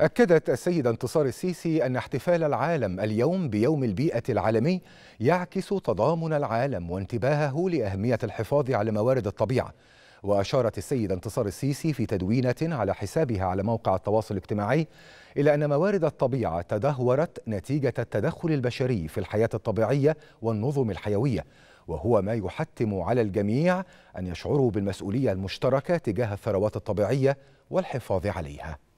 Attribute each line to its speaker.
Speaker 1: أكدت السيدة انتصار السيسي أن احتفال العالم اليوم بيوم البيئة العالمي يعكس تضامن العالم وانتباهه لأهمية الحفاظ على موارد الطبيعة وأشارت السيدة انتصار السيسي في تدوينة على حسابها على موقع التواصل الاجتماعي إلى أن موارد الطبيعة تدهورت نتيجة التدخل البشري في الحياة الطبيعية والنظم الحيوية وهو ما يحتم على الجميع أن يشعروا بالمسؤولية المشتركة تجاه الثروات الطبيعية والحفاظ عليها